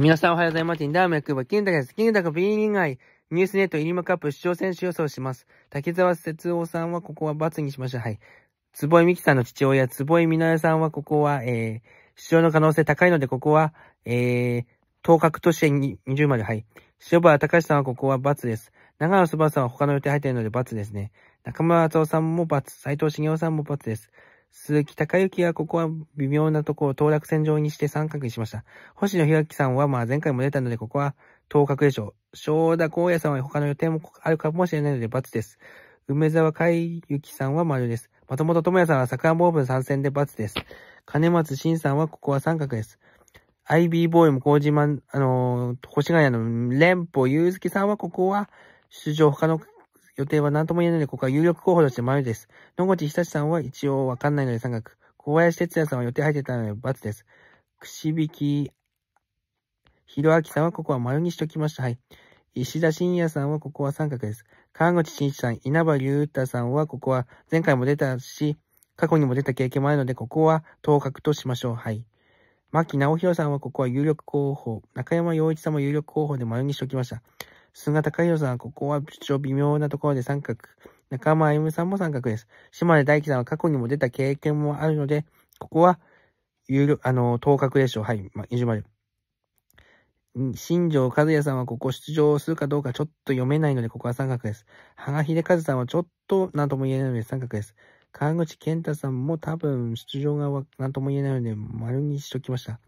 皆さんおはようございます。インダーム役場、金太です。金太が B 以外、ニュースネット、入りマカップ、視聴選手予想します。竹沢節夫さんはここは罰にしました。はい。坪井美樹さんの父親、坪井美奈代さんはここは、えー、視聴の可能性高いので、ここは、えー、当格として20まで、はい。塩原隆さんはここは罰です。長野翼さんは他の予定入っているので罰ですね。中村敦夫さんも罰。斎藤茂雄さんも罰です。鈴木隆之はここは微妙なところを当落線上にして三角にしました。星野博樹さんはまあ前回も出たので、ここは当角でしょう。正田光也さんは他の予定もあるかもしれないので罰です。梅沢海之さんは丸です。松本智也さんは桜坊ー参戦で罰です。金松慎さんはここは三角です。ビーボーイも麹マン、あのー、星ヶ谷の連邦祐介さんはここは出場他の予定は何とも言えないので、ここは有力候補として迷いです。野口久志さんは一応わかんないので三角。小林哲也さんは予定入ってたので×です。くしびき、ひろあきさんはここは丸にしときました。はい。石田信也さんはここは三角です。川口慎一さん、稲葉隆太さんはここは前回も出たし、過去にも出た経験もあるので、ここは当確としましょう。はい。牧直弘さんはここは有力候補、中山洋一さんも有力候補で丸にしときました。菅田海洋さんはここは一応微妙なところで三角。中間歩さんも三角です。島根大輝さんは過去にも出た経験もあるので、ここは、有力、あの、当確でしょう。はい、まあ、いじまる。新庄和也さんはここ出場するかどうかちょっと読めないので、ここは三角です。芳賀秀和さんはちょっと何とも言えないので三角です。川口健太さんも多分出場が何とも言えないので、丸にしときました。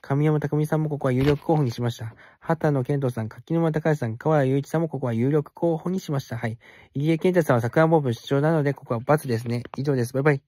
神山匠さんもここは有力候補にしました。畑野健人さん、柿沼隆さん、河原雄一さんもここは有力候補にしました。はい。入江健太さんは桜ボブ主張なので、ここは×ですね。以上です。バイバイ。